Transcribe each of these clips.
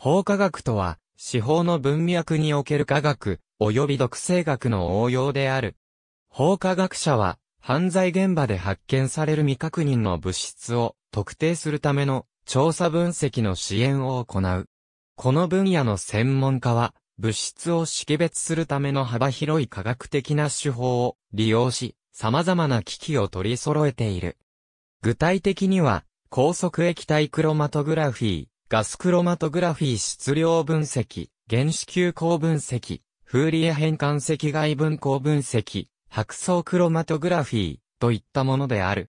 法科学とは、司法の文脈における科学、及び毒性学の応用である。法科学者は、犯罪現場で発見される未確認の物質を特定するための調査分析の支援を行う。この分野の専門家は、物質を識別するための幅広い科学的な手法を利用し、様々な機器を取り揃えている。具体的には、高速液体クロマトグラフィー、ガスクロマトグラフィー質量分析、原子球光分析、フーリエ変換赤外分光分析、白層クロマトグラフィーといったものである。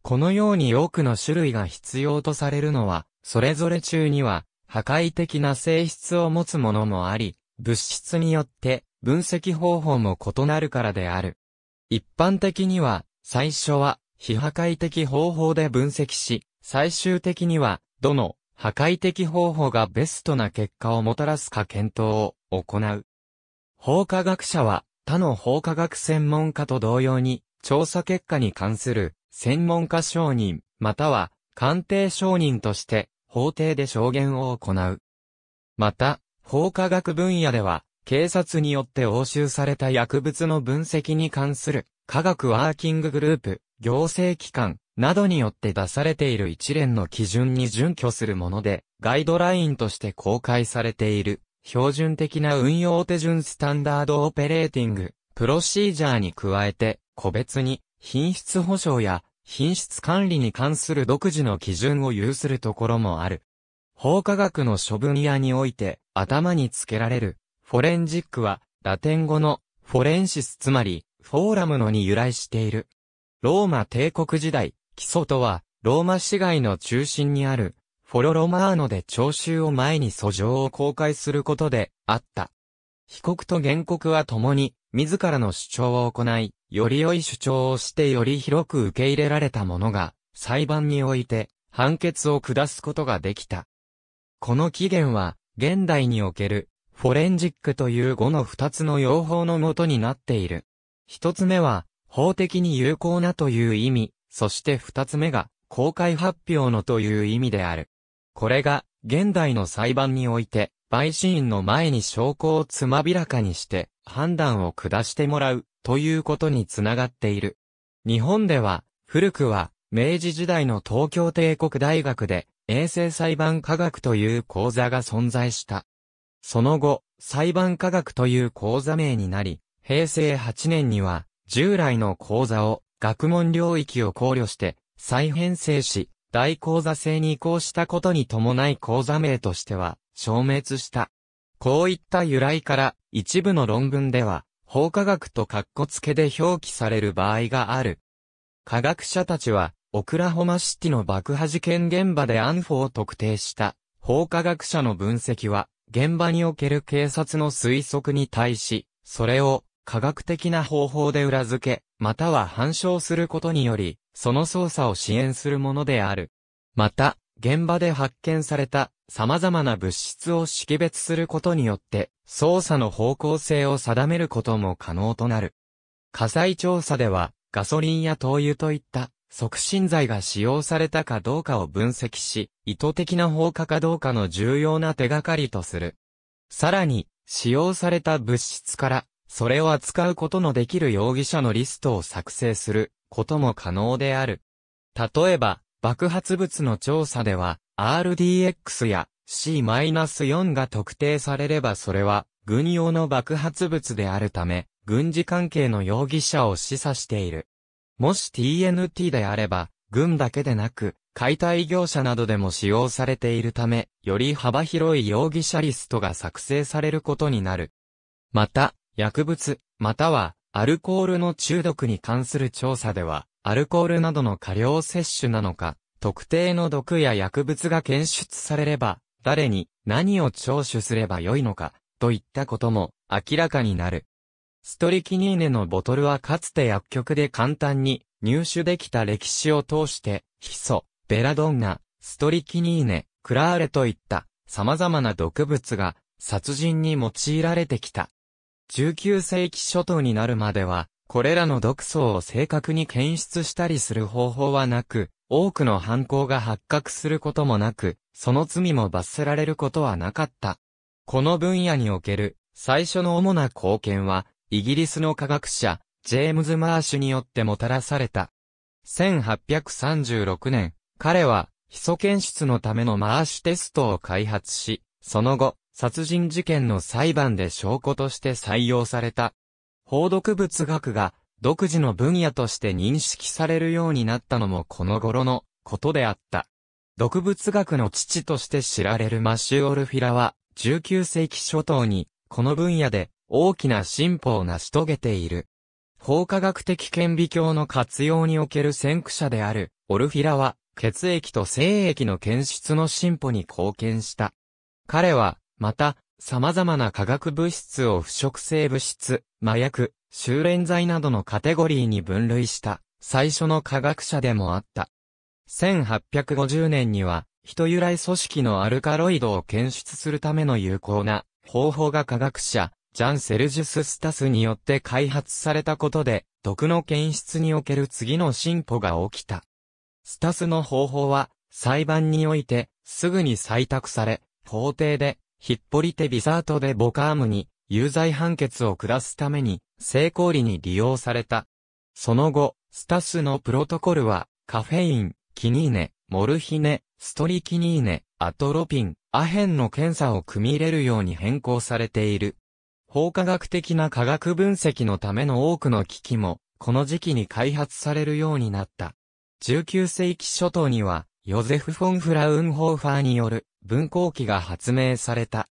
このように多くの種類が必要とされるのは、それぞれ中には破壊的な性質を持つものもあり、物質によって分析方法も異なるからである。一般的には、最初は非破壊的方法で分析し、最終的には、どの破壊的方法がベストな結果をもたらすか検討を行う。法科学者は他の法科学専門家と同様に、調査結果に関する専門家承認、または鑑定承認として法廷で証言を行う。また、法科学分野では、警察によって押収された薬物の分析に関する科学ワーキンググループ、行政機関、などによって出されている一連の基準に準拠するもので、ガイドラインとして公開されている、標準的な運用手順スタンダードオペレーティング、プロシージャーに加えて、個別に、品質保証や、品質管理に関する独自の基準を有するところもある。法科学の処分屋において、頭につけられる、フォレンジックは、ラテン語の、フォレンシスつまり、フォーラムのに由来している。ローマ帝国時代、基礎とは、ローマ市街の中心にある、フォロロマーノで聴衆を前に訴状を公開することで、あった。被告と原告は共に、自らの主張を行い、より良い主張をしてより広く受け入れられた者が、裁判において、判決を下すことができた。この起源は、現代における、フォレンジックという語の二つの用法のもとになっている。一つ目は、法的に有効なという意味、そして二つ目が、公開発表のという意味である。これが、現代の裁判において、陪審員の前に証拠をつまびらかにして、判断を下してもらう、ということにつながっている。日本では、古くは、明治時代の東京帝国大学で、衛生裁判科学という講座が存在した。その後、裁判科学という講座名になり、平成8年には、従来の講座を学問領域を考慮して、再編成し、大講座制に移行したことに伴い講座名としては、消滅した。こういった由来から、一部の論文では、法科学とカッコ付けで表記される場合がある。科学者たちは、オクラホマシティの爆破事件現場でフォを特定した、法科学者の分析は、現場における警察の推測に対し、それを科学的な方法で裏付け、または反証することにより、その捜査を支援するものである。また、現場で発見された様々な物質を識別することによって、捜査の方向性を定めることも可能となる。火災調査では、ガソリンや灯油といった促進剤が使用されたかどうかを分析し、意図的な放火かどうかの重要な手がかりとする。さらに、使用された物質からそれを扱うことのできる容疑者のリストを作成することも可能である。例えば、爆発物の調査では、RDX や C-4 が特定されればそれは、軍用の爆発物であるため、軍事関係の容疑者を示唆している。もし TNT であれば、軍だけでなく、解体業者などでも使用されているため、より幅広い容疑者リストが作成されることになる。また、薬物、または、アルコールの中毒に関する調査では、アルコールなどの過量摂取なのか、特定の毒や薬物が検出されれば、誰に何を聴取すればよいのか、といったことも明らかになる。ストリキニーネのボトルはかつて薬局で簡単に入手できた歴史を通して、ヒソ、ベラドンナ、ストリキニーネ、クラーレといった様々な毒物が殺人に用いられてきた。19世紀初頭になるまでは、これらの毒素を正確に検出したりする方法はなく、多くの犯行が発覚することもなく、その罪も罰せられることはなかった。この分野における最初の主な貢献は、イギリスの科学者、ジェームズ・マーシュによってもたらされた。1836年、彼は、ヒ素検出のためのマーシュテストを開発し、その後、殺人事件の裁判で証拠として採用された。法毒物学が独自の分野として認識されるようになったのもこの頃のことであった。毒物学の父として知られるマシュオルフィラは19世紀初頭にこの分野で大きな進歩を成し遂げている。法科学的顕微鏡の活用における先駆者であるオルフィラは血液と精液の検出の進歩に貢献した。彼はまた、様々な化学物質を腐食性物質、麻薬、修練剤などのカテゴリーに分類した最初の科学者でもあった。1850年には、人由来組織のアルカロイドを検出するための有効な方法が科学者、ジャン・セルジュス・スタスによって開発されたことで、毒の検出における次の進歩が起きた。スタスの方法は、裁判において、すぐに採択され、法廷でヒッポリテ・ビサート・でボカームに有罪判決を下すために成功裏に利用された。その後、スタスのプロトコルはカフェイン、キニーネ、モルヒネ、ストリキニーネ、アトロピン、アヘンの検査を組み入れるように変更されている。法科学的な科学分析のための多くの機器も、この時期に開発されるようになった。19世紀初頭には、ヨゼフ・フォン・フラウンホーファーによる分光器が発明された。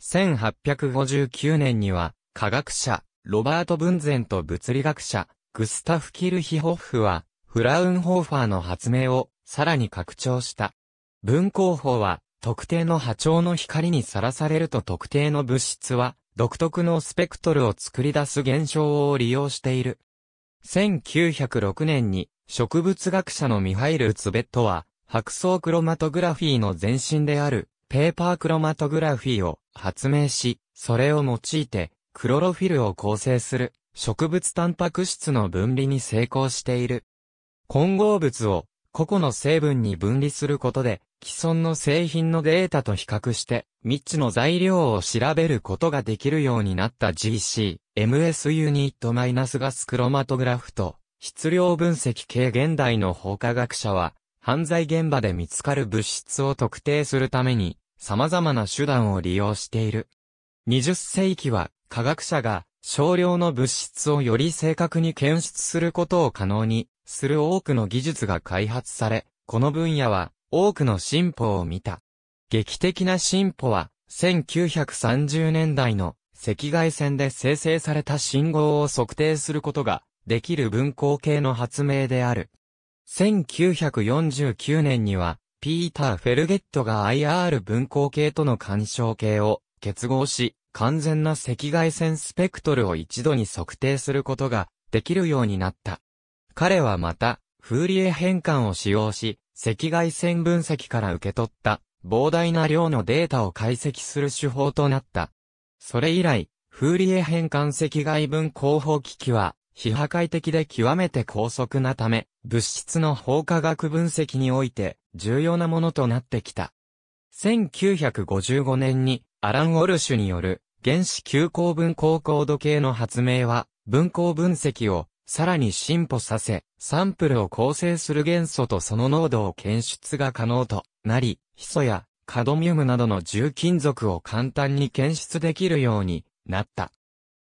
1859年には、科学者、ロバート・ブンゼンと物理学者、グスタフ・キルヒホッフは、フラウンホーファーの発明を、さらに拡張した。分光法は、特定の波長の光にさらされると特定の物質は、独特のスペクトルを作り出す現象を利用している。1906年に、植物学者のミハイル・ツベットは、白層クロマトグラフィーの前身である、ペーパークロマトグラフィーを発明し、それを用いて、クロロフィルを構成する植物タンパク質の分離に成功している。混合物を個々の成分に分離することで、既存の製品のデータと比較して、未知の材料を調べることができるようになった GC、MS ユニットマイナスガスクロマトグラフと、質量分析系現代の法科学者は、犯罪現場で見つかる物質を特定するために、様々な手段を利用している。20世紀は、科学者が少量の物質をより正確に検出することを可能にする多くの技術が開発され、この分野は多くの進歩を見た。劇的な進歩は、1930年代の赤外線で生成された信号を測定することができる分光系の発明である。1949年には、ピーター・フェルゲットが IR 分光系との干渉系を結合し、完全な赤外線スペクトルを一度に測定することができるようになった。彼はまた、フーリエ変換を使用し、赤外線分析から受け取った膨大な量のデータを解析する手法となった。それ以来、フーリエ変換赤外分光法機器は非破壊的で極めて高速なため、物質の法科学分析において重要なものとなってきた。1955年にアラン・ウォルシュによる原子急行分光高度計の発明は、分光分析をさらに進歩させ、サンプルを構成する元素とその濃度を検出が可能となり、ヒ素やカドミウムなどの重金属を簡単に検出できるようになった。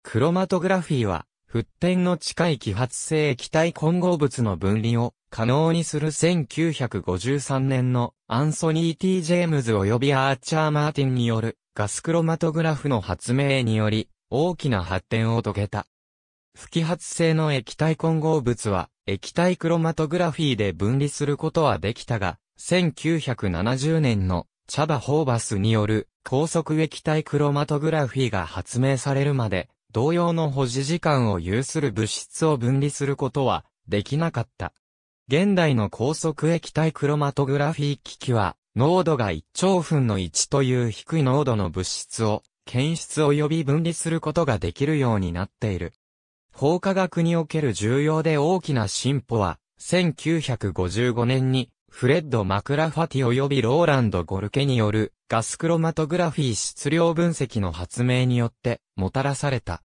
クロマトグラフィーは沸点の近い揮発性液体混合物の分離を可能にする1953年のアンソニー・ T・ ジェームズ及びアーチャー・マーティンによるガスクロマトグラフの発明により大きな発展を遂げた。不揮発性の液体混合物は液体クロマトグラフィーで分離することはできたが、1970年のチャバ・ホーバスによる高速液体クロマトグラフィーが発明されるまで同様の保持時間を有する物質を分離することはできなかった。現代の高速液体クロマトグラフィー機器は、濃度が1兆分の1という低い濃度の物質を、検出及び分離することができるようになっている。法科学における重要で大きな進歩は、1955年に、フレッド・マクラファティ及びローランド・ゴルケによるガスクロマトグラフィー質量分析の発明によってもたらされた。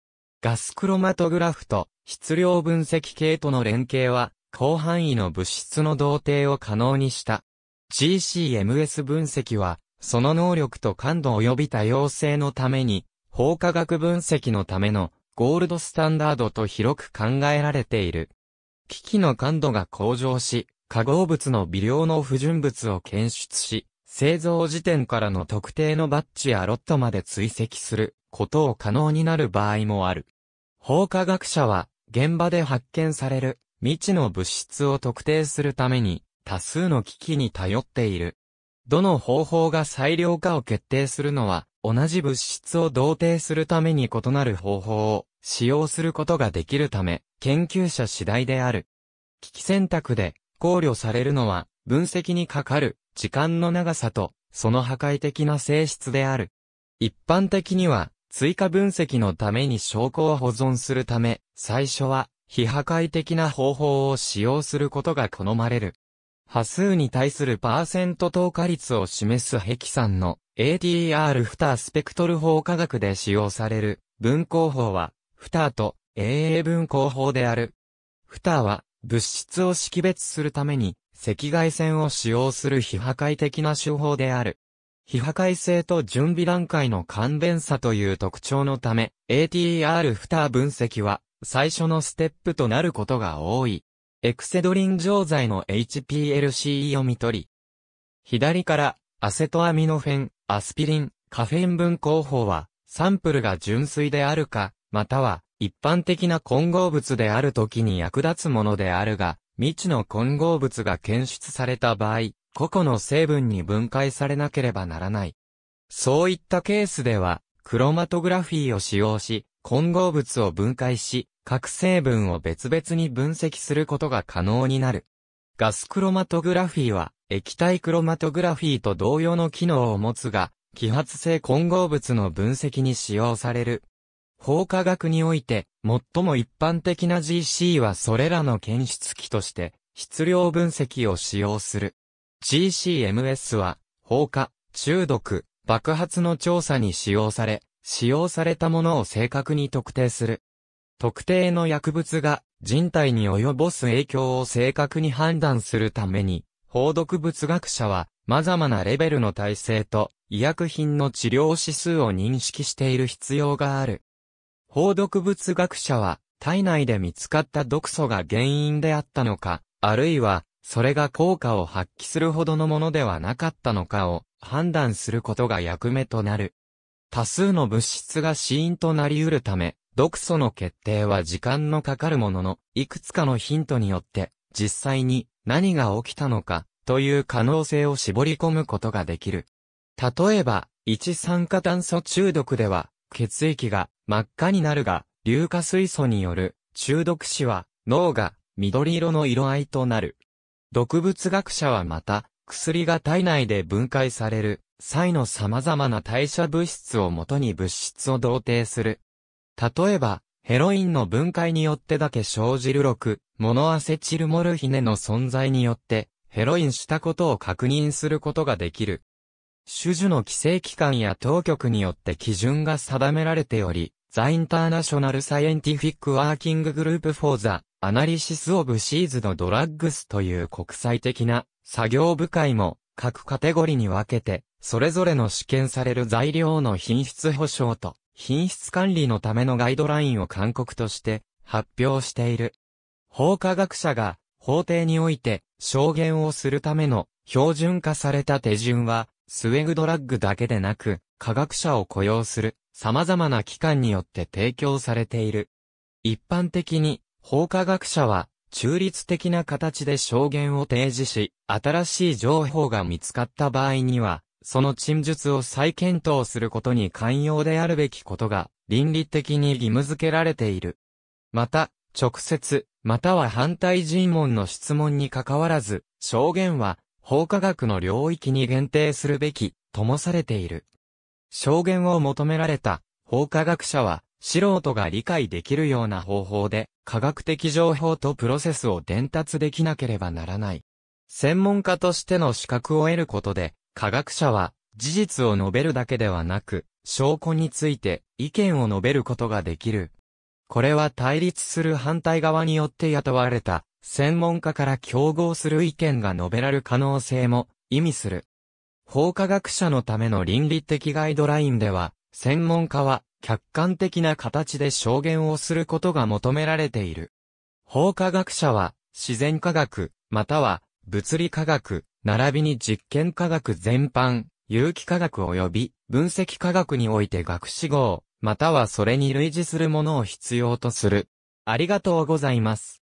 ガスクロマトグラフと質量分析系との連携は、広範囲の物質の同定を可能にした。GCMS 分析は、その能力と感度及び多様性のために、法科学分析のためのゴールドスタンダードと広く考えられている。機器の感度が向上し、化合物の微量の不純物を検出し、製造時点からの特定のバッジやロットまで追跡することを可能になる場合もある。法科学者は、現場で発見される未知の物質を特定するために、多数の機器に頼っている。どの方法が最良かを決定するのは、同じ物質を同定するために異なる方法を使用することができるため、研究者次第である。機器選択で考慮されるのは、分析にかかる時間の長さと、その破壊的な性質である。一般的には、追加分析のために証拠を保存するため、最初は、非破壊的な方法を使用することが好まれる。波数に対するパーセント透過率を示すヘキサンの ATR フタースペクトル法科学で使用される分光法は、フターと AA 分光法である。フターは、物質を識別するために赤外線を使用する非破壊的な手法である。非破壊性と準備段階の簡便さという特徴のため、ATER フ分析は最初のステップとなることが多い。エクセドリン錠剤の HPLC を見取り。左から、アセトアミノフェン、アスピリン、カフェイン分工法は、サンプルが純粋であるか、または、一般的な混合物である時に役立つものであるが、未知の混合物が検出された場合、個々の成分に分解されなければならない。そういったケースでは、クロマトグラフィーを使用し、混合物を分解し、各成分を別々に分析することが可能になる。ガスクロマトグラフィーは、液体クロマトグラフィーと同様の機能を持つが、揮発性混合物の分析に使用される。法科学において、最も一般的な GC はそれらの検出器として、質量分析を使用する。GCMS は、放火、中毒、爆発の調査に使用され、使用されたものを正確に特定する。特定の薬物が人体に及ぼす影響を正確に判断するために、放毒物学者は、様々なレベルの体制と医薬品の治療指数を認識している必要がある。放毒物学者は、体内で見つかった毒素が原因であったのか、あるいはそれが効果を発揮するほどのものではなかったのかを判断することが役目となる。多数の物質が死因となり得るため、毒素の決定は時間のかかるものの、いくつかのヒントによって、実際に何が起きたのか、という可能性を絞り込むことができる。例えば、一酸化炭素中毒では、血液が真っ赤になるが、硫化水素による中毒死は、脳が緑色の色合いとなる。毒物学者はまた、薬が体内で分解される際の様々な代謝物質をもとに物質を同定する。例えば、ヘロインの分解によってだけ生じる6、モノアセチルモルヒネの存在によって、ヘロインしたことを確認することができる。種々の規制機関や当局によって基準が定められており、ザ・インターナショナル・サイエンティフィック・ワーキング・グループ・フォー・ザ・アナリシス・オブ・シーズのドラッグスという国際的な作業部会も各カテゴリに分けて、それぞれの試験される材料の品質保証と品質管理のためのガイドラインを勧告として発表している。法科学者が法廷において証言をするための標準化された手順は、スウェグドラッグだけでなく、科学者を雇用する様々な機関によって提供されている。一般的に法科学者は、中立的な形で証言を提示し、新しい情報が見つかった場合には、その陳述を再検討することに寛容であるべきことが、倫理的に義務付けられている。また、直接、または反対尋問の質問に関わらず、証言は、法科学の領域に限定するべき、ともされている。証言を求められた、法科学者は、素人が理解できるような方法で、科学的情報とプロセスを伝達できなければならない。専門家としての資格を得ることで、科学者は事実を述べるだけではなく、証拠について意見を述べることができる。これは対立する反対側によって雇われた専門家から競合する意見が述べられる可能性も意味する。法科学者のための倫理的ガイドラインでは、専門家は客観的な形で証言をすることが求められている。法科学者は、自然科学、または、物理科学、並びに実験科学全般、有機科学及び分析科学において学士号、またはそれに類似するものを必要とする。ありがとうございます。